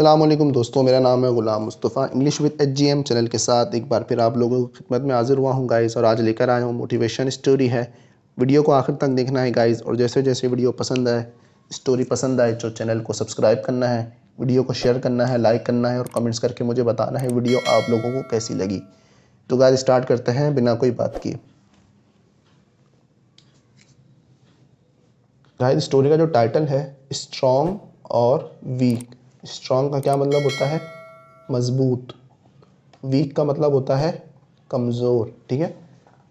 अल्लाम दोस्तों मेरा नाम है Ghulam Mustafa English with H G M channel के साथ एक बार फिर आप लोगों की खिदमत में हाजिर हुआ हूँ गाइज़ और आज लेकर आया हूँ मोटिवेशन स्टोरी है वीडियो को आखिर तक देखना है गाइज़ और जैसे जैसे वीडियो पसंद आए स्टोरी पसंद आए तो चैनल को सब्सक्राइब करना है वीडियो को शेयर करना है लाइक करना है और कमेंट्स करके मुझे बताना है वीडियो आप लोगों को कैसी लगी तो गाइज स्टार्ट करते हैं बिना कोई बात किए गाइज स्टोरी का जो टाइटल है स्ट्रॉन्ग और वीक स्ट्रांग का क्या मतलब होता है मजबूत वीक का मतलब होता है कमज़ोर ठीक है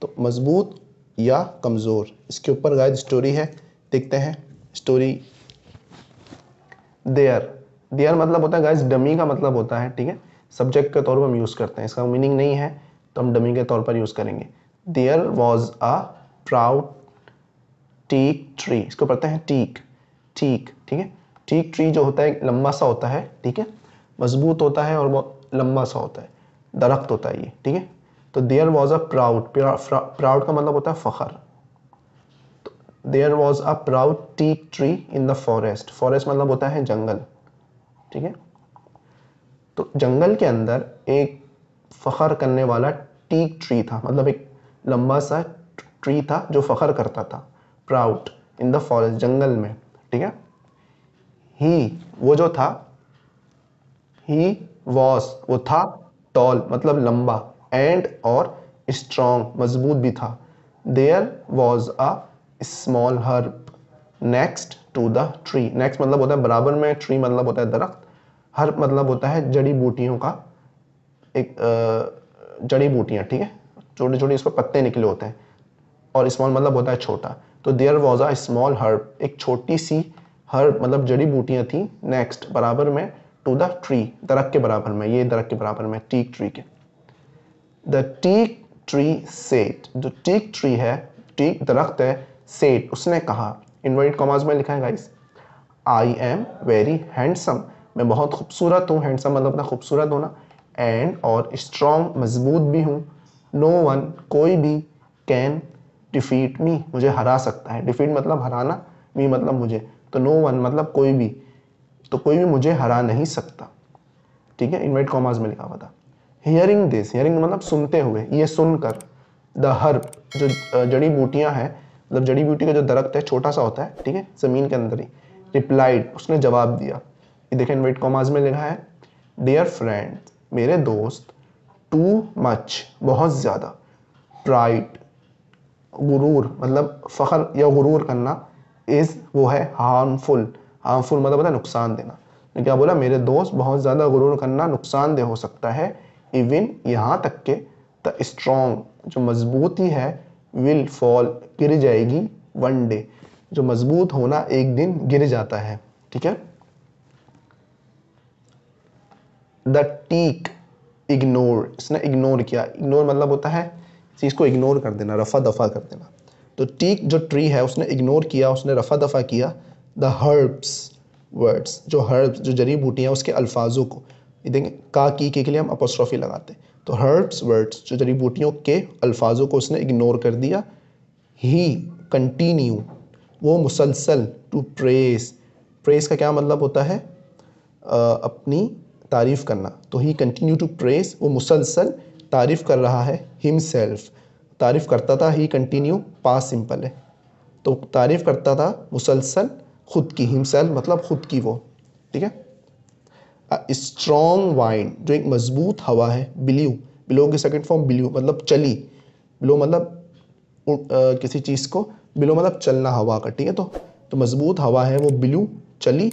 तो मजबूत या कमज़ोर इसके ऊपर गायद स्टोरी है देखते हैं स्टोरी देयर देयर मतलब होता है गायज डमी का मतलब होता है ठीक है सब्जेक्ट के तौर पर हम यूज़ करते हैं इसका मीनिंग नहीं है तो हम डमी के तौर पर यूज़ करेंगे there was a proud teak tree इसको पढ़ते हैं टीक ठीक ठीक है ठीक ट्री जो होता है लंबा सा होता है ठीक है मजबूत होता है और बहुत लंबा सा होता है दरख्त होता है ये ठीक है तो there was a proud proud का मतलब होता है फ़खर there was a proud teak tree in the forest forest मतलब होता है जंगल ठीक है तो जंगल के अंदर एक फ़खर करने वाला टीक ट्री था मतलब एक लंबा सा ट्री था जो फ़खर करता था प्राउड इन द फॉरेस्ट जंगल में ठीक है ही वो जो था ही वॉस वो था टॉल मतलब लंबा एंड और स्ट्रॉन्ग मजबूत भी था there was a small herb next to the tree next मतलब होता है बराबर में ट्री मतलब होता है दरख्त हर्ब मतलब होता है जड़ी बूटियों का एक जड़ी बूटियां ठीक है छोटे छोटे इसको पत्ते निकले होते हैं और स्मॉल मतलब होता है छोटा तो there was a small herb एक छोटी सी हर मतलब जड़ी बूटियाँ थी नेक्स्ट बराबर में टू द ट्री दरख के बराबर में ये दरख के बराबर में टीक ट्री के द टीक ट्री सेट जो टीक ट्री है टीक दरख्त है सेट उसने कहा इन्वर्टेड कॉमर्स में लिखा है guys I am very handsome मैं बहुत खूबसूरत हूँ हैंडसम मतलब अपना खूबसूरत होना एंड और स्ट्रॉन्ग मजबूत भी हूँ नो वन कोई भी कैन डिफीट मी मुझे हरा सकता है डिफीट मतलब हराना मी मतलब मुझे तो नो वन मतलब कोई भी तो कोई भी मुझे हरा नहीं सकता ठीक है इनवाइट कॉमर्स में लिखा हुआ था हियरिंग दिस हियरिंग मतलब सुनते हुए ये सुनकर द हर्ब जो जड़ी बूटियां हैं मतलब जड़ी बूटी का जो दरख्त है छोटा सा होता है ठीक है ज़मीन के अंदर ही रिप्लाइड उसने जवाब दिया ये देखें इनवाइट कॉमर्स में लिखा है डियर फ्रेंड मेरे दोस्त टू मच बहुत ज़्यादा प्राइड गुरूर मतलब फखर या गुरूर करना इज़ वो है हार्मफुल हार्मफुल मतलब होता है नुकसान देना तो क्या बोला मेरे दोस्त बहुत ज़्यादा गुरूर करना नुकसानदेह हो सकता है इवन यहाँ तक के द स्ट्रॉन्ग जो मजबूती है विल फॉल गिर जाएगी वन डे जो मजबूत होना एक दिन गिर जाता है ठीक है द टीक इग्नोर इसने इग्नोर किया इग्नोर मतलब होता है चीज़ को इग्नोर कर देना रफा दफा कर देना तो टीक जो ट्री है उसने इग्नोर किया उसने रफ़ा दफ़ा किया द हर्ब्स वर्ड्स जो हर्ब्स जो जड़ी बूटियाँ उसके अल्फाजों को देखें का की के, के लिए हम अपोस्ट्रॉफी लगाते हैं तो हर्ब्स वर्ड्स जो जड़ी बूटियों के अल्फाजों को उसने इग्नोर कर दिया ही कंटिन्यू वो मुसलसल टू प्रेस प्रेस का क्या मतलब होता है आ, अपनी तारीफ़ करना तो ही कंटिन्यू टू प्रेस वो मुसलसल तारीफ़ कर रहा है हिम सेल्फ तारीफ़ करता था ही कंटिन्यू पास सिंपल है तो तारीफ़ करता था मुसलसल ख़ुद की हिमसेल मतलब ख़ुद की वो ठीक है स्ट्रॉन्ग वाइन जो एक मजबूत हवा है बिलियो बिलो की सेकंड फॉर्म बिलियो मतलब चली बिलो मतलब आ, किसी चीज़ को बिलो मतलब चलना हवा का ठीक है तो तो मजबूत हवा है वो बिलू चली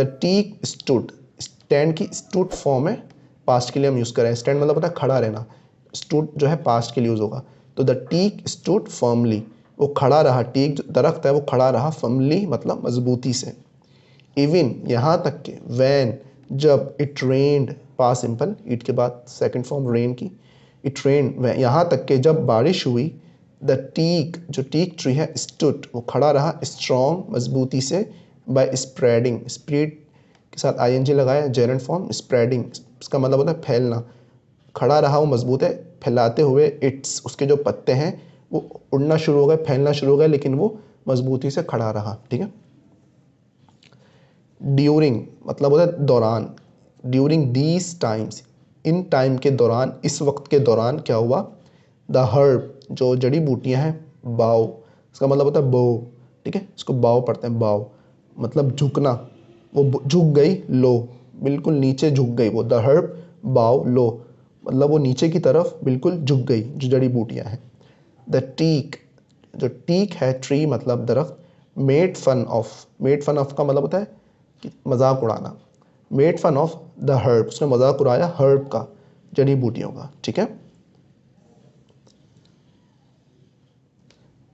द टीक स्टूट स्टैंड की स्टूट फॉर्म है पास्ट के लिए हम यूज़ करें स्टैंड मतलब पता खड़ा रहना स्टूट जो है पास्ट के लिए यूज़ होगा तो द टीक स्टूड फर्मली वो खड़ा रहा टीक जो दरख्त है वो खड़ा रहा फर्मली मतलब मजबूती से इवन यहाँ तक के वैन जब it rained past simple it के बाद सेकेंड फॉर्म रेन की इट रेन यहाँ तक के जब बारिश हुई द टीक जो टीक ट्री है स्टुट वो खड़ा रहा स्ट्रॉन्ग मजबूती से बाय स्प्रेडिंग स्प्रीड के साथ आई एन जी लगाया जेरन फॉर्म स्प्रेडिंग इसका मतलब होता है फैलना खड़ा रहा वो मजबूत है फैलाते हुए इट्स उसके जो पत्ते हैं वो उड़ना शुरू हो गए फैलना शुरू हो गए लेकिन वो मजबूती से खड़ा रहा ठीक है ड्यूरिंग मतलब होता है दौरान during these times in time के दौरान इस वक्त के दौरान क्या हुआ द हर्ब जो जड़ी बूटियाँ हैं बाव इसका मतलब होता है बो ठीक है इसको बाव पढ़ते हैं बाव मतलब झुकना वो झुक गई लो बिल्कुल नीचे झुक गई वो द हर्ब बाव लो मतलब वो नीचे की तरफ बिल्कुल झुक गई जो जड़ी बूटियाँ हैं द टीक जो टीक है ट्री मतलब दरख्त made fun of made fun of का मतलब होता है कि मजाक उड़ाना made fun of the herb उसने मजाक उड़ाया हर्ब का जड़ी बूटियों का ठीक है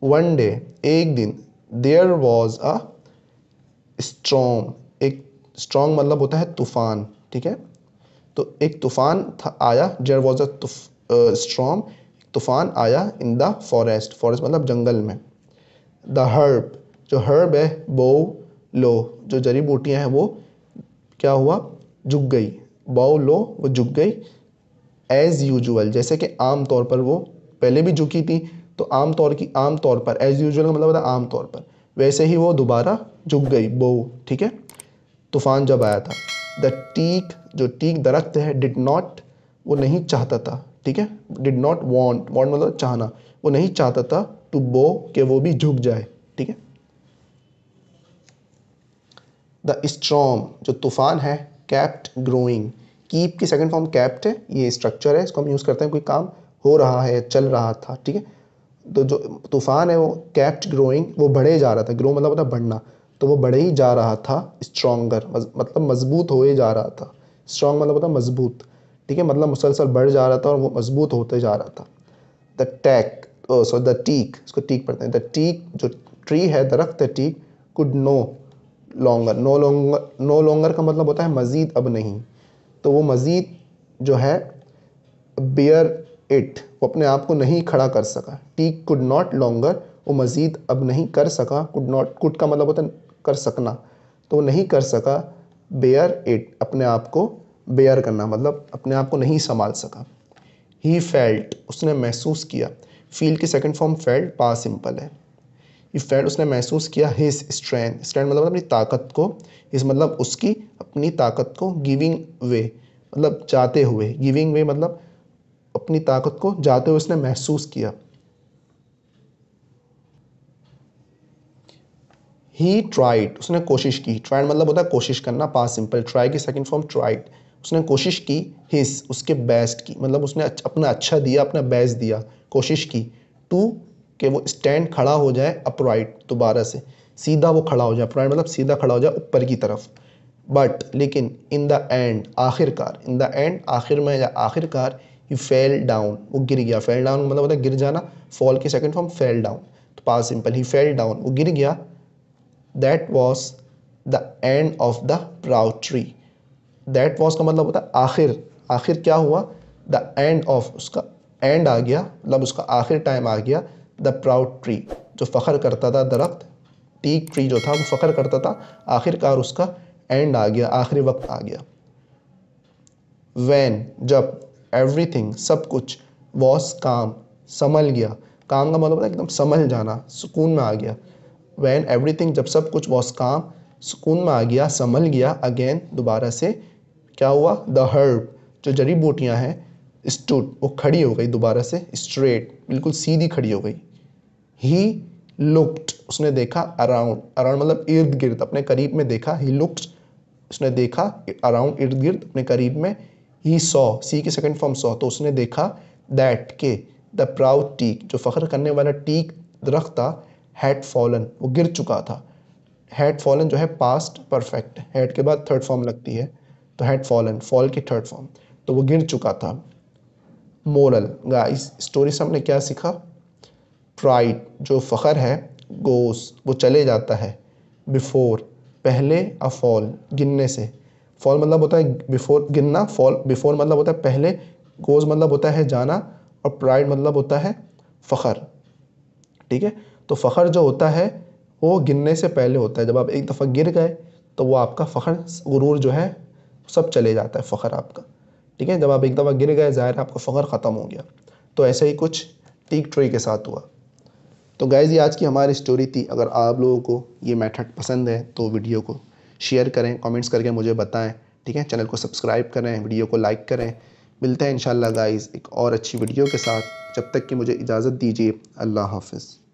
वन डे एक दिन देयर वॉज अ स्ट्रॉन्ग एक स्ट्रॉन्ग मतलब होता है तूफान ठीक है तो एक तूफ़ान आया जेर वॉज अ स्ट्रॉम तूफ़ान आया इन द फॉरेस्ट फॉरेस्ट मतलब जंगल में द हर्ब जो हर्ब है बो लो जो जड़ी बूटियाँ हैं वो क्या हुआ झुक गई बो लो वो झुक गई एज़ यूजल जैसे कि आम तौर पर वो पहले भी झुकी थी तो आम तौर की आम तौर पर एज़ यूजल का मतलब होता है आम तौर पर वैसे ही वो दोबारा झुक गई बो ठीक है तूफ़ान जब आया था द टीक जो टीक दरख्त है डिड नॉट वो नहीं चाहता था ठीक है डिड नॉट वॉन्ट वॉन्ट मतलब चाहना वो नहीं चाहता था टू बो के वो भी झुक जाए ठीक है द स्ट्रॉम जो तूफ़ान है कैप्ट ग्रोइंग कीप की सेकेंड फॉर्म कैप्ट है ये स्ट्रक्चर है इसको हम यूज़ करते हैं कोई काम हो रहा है चल रहा था ठीक है तो जो तूफ़ान है वो कैप्ट ग्रोइंग वो बढ़े जा रहा था ग्रो मतलब होता है बढ़ना तो वो बढ़े ही जा रहा था स्ट्रॉन्गर मतलब मजबूत होए जा रहा था स्ट्रॉन्ग मतलब होता मजबूत ठीक है मतलब मुसलसल बढ़ जा रहा था और वो मजबूत होते जा रहा था the tack sorry the teak इसको टीक पढ़ते हैं द टीक जो ट्री है दरख्त है teak could no longer no longer no longer का मतलब होता है मज़ीद अब नहीं तो वो मज़ीद जो है बियर इट वो अपने आप को नहीं खड़ा कर सका टीक कुड नॉट लॉन्गर वो मज़ीद अब नहीं कर सका कुड नॉट कुड का मतलब होता है कर सकना तो नहीं कर सका बेयर इट अपने आप को बेयर करना मतलब अपने आप को नहीं संभाल सका ही फेल्ट उसने महसूस किया फील की सेकेंड फॉर्म फेल्ट पा सिंपल है ही फेल्ट उसने महसूस किया हिज स्ट्रेंथ स्ट्रेंथ मतलब अपनी ताकत को इस मतलब उसकी अपनी ताकत को गिविंग वे मतलब जाते हुए गिविंग वे मतलब अपनी ताकत को जाते हुए उसने महसूस किया ही ट्राइड उसने कोशिश की ट्राइड मतलब होता है कोशिश करना पास सिंपल ट्राई की सेकेंड फॉर्म ट्राइड उसने कोशिश की हिस उसके बेस्ट की मतलब उसने अपना अच्छा दिया अपना बेस्ट दिया कोशिश की टू के वो स्टैंड खड़ा हो जाए अपराइट दोबारा से सीधा वो खड़ा हो जाए अपराइट मतलब सीधा खड़ा हो जाए ऊपर की तरफ बट लेकिन इन द एंड आखिरकार इन द एंड आखिर में या आखिरकार ही फेल डाउन वो गिर गया फेल डाउन मतलब होता है गिर जाना फॉल की सेकेंड फॉर्म फेल डाउन तो पास सिंपल ही फेल डाउन वो गिर गया that was the end of the proud tree that was का मतलब होता है आखिर आखिर क्या हुआ द एंड ऑफ उसका एंड आ गया मतलब उसका आखिर टाइम आ गया द प्राउड ट्री जो फ़ख्र करता था दरख्त टीक ट्री जो था वो फ़खर करता था आखिरकार उसका एंड आ गया आखिरी वक्त आ गया वैन जब एवरीथिंग सब कुछ वॉस काम संभल गया काम का मतलब होता एकदम संभल जाना सुकून में आ गया वैन थिंग जब सब कुछ वॉस काम सुकून में आ गया संभल गया अगेन दोबारा से क्या हुआ द हर्ब जो जड़ी बूटियाँ हैं स्टूट वो खड़ी हो गई दोबारा से स्ट्रेट बिल्कुल सीधी खड़ी हो गई ही लुक्ड उसने देखा अराउंड अराउंड मतलब इर्द गिर्द अपने करीब में देखा ही लुक्ड उसने देखा अराउंड इर्द गिर्द अपने करीब में ही सॉ सी के सेकंड फॉर्म सॉ तो उसने देखा दैट के द प्राउड टीक जो फ़ख्र करने वाला टीक दरख्त था हैड फॉलन वो गिर चुका था हैड फॉलन जो है पास्ट परफेक्ट हैड के बाद थर्ड फॉर्म लगती है तो हैड फॉलन फॉल की थर्ड फॉर्म तो वो गिर चुका था मोरल गाइस स्टोरी से हमने क्या सीखा प्राइड जो फ़खर है गोस वो चले जाता है बिफोर पहले अ फॉल गिनने से फॉल मतलब होता है बिफोर गिनना फॉल बिफोर मतलब होता है पहले गोज मतलब होता है जाना और प्राइड मतलब होता है फ़खर ठीक है तो फ़खर जो होता है वो गिरने से पहले होता है जब आप एक दफ़ा गिर गए तो वो आपका फ़खर गुरूर जो है सब चले जाता है फ़खर आपका ठीक है जब आप एक दफ़ा गिर गए ज़ाहिर आपका फ़खर ख़त्म हो गया तो ऐसे ही कुछ टीक ट्रोई के साथ हुआ तो गाइज़ ये आज की हमारी स्टोरी थी अगर आप लोगों को ये मैथड पसंद है तो वीडियो को शेयर करें कमेंट्स करके मुझे बताएं ठीक है चैनल को सब्सक्राइब करें वीडियो को लाइक करें मिलते हैं इन गाइज़ एक और अच्छी वीडियो के साथ जब तक कि मुझे इजाज़त दीजिए अल्लाह हाफिज़